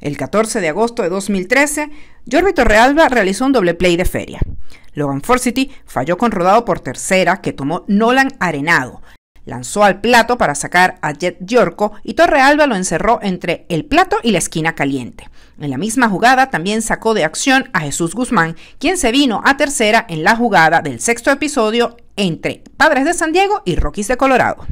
El 14 de agosto de 2013, Jordi Torrealba realizó un doble play de feria. Logan forsyth falló con rodado por tercera que tomó Nolan Arenado. Lanzó al plato para sacar a Jet Yorko y Torrealba lo encerró entre el plato y la esquina caliente. En la misma jugada también sacó de acción a Jesús Guzmán, quien se vino a tercera en la jugada del sexto episodio entre Padres de San Diego y Rockies de Colorado.